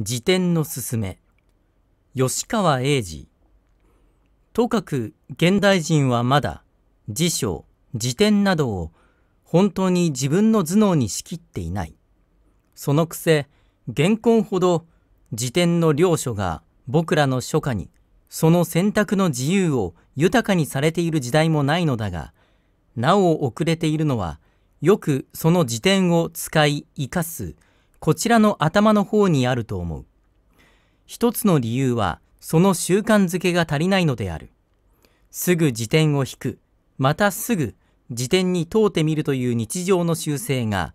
辞典のすすめ吉川英治とかく現代人はまだ辞書辞典などを本当に自分の頭脳に仕切っていないそのくせ現稿ほど辞典の領書が僕らの書家にその選択の自由を豊かにされている時代もないのだがなお遅れているのはよくその辞典を使い生かすこちらの頭の方にあると思う。一つの理由は、その習慣づけが足りないのである。すぐ辞典を引く、またすぐ辞典に問うてみるという日常の習性が、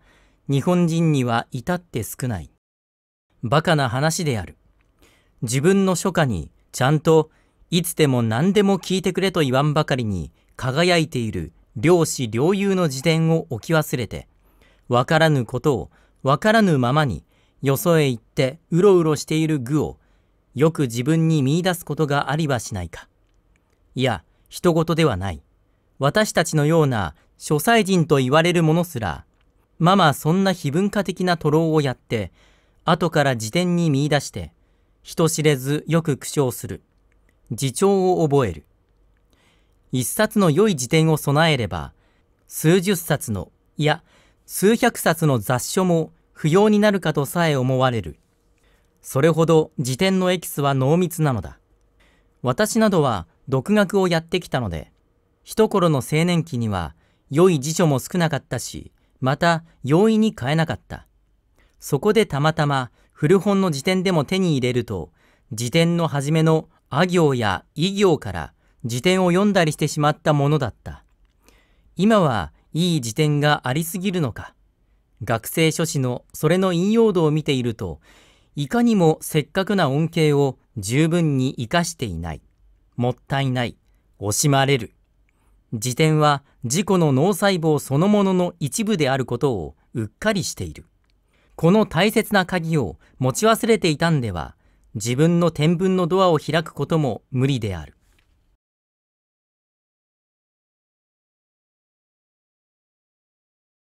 日本人には至って少ない。バカな話である。自分の書家にちゃんといつでも何でも聞いてくれと言わんばかりに輝いている漁師領友の辞典を置き忘れて、わからぬことをわからぬままによそへ行ってうろうろしている愚をよく自分に見いだすことがありはしないか。いや、人事ではない。私たちのような諸祭人と言われるものすら、ママそんな非文化的な徒労をやって、後から自典に見出して、人知れずよく苦笑する。自重を覚える。一冊の良い辞典を備えれば、数十冊の、いや、数百冊の雑書も不要になるかとさえ思われる。それほど辞典のエキスは濃密なのだ。私などは独学をやってきたので、一頃の青年期には良い辞書も少なかったし、また容易に買えなかった。そこでたまたま古本の辞典でも手に入れると、辞典の初めのあ行や異行から辞典を読んだりしてしまったものだった。今はいい辞典がありすぎるのか学生書士のそれの引用度を見ているといかにもせっかくな恩恵を十分に生かしていないもったいない惜しまれる辞典は自己の脳細胞そのものの一部であることをうっかりしているこの大切な鍵を持ち忘れていたんでは自分の天文のドアを開くことも無理である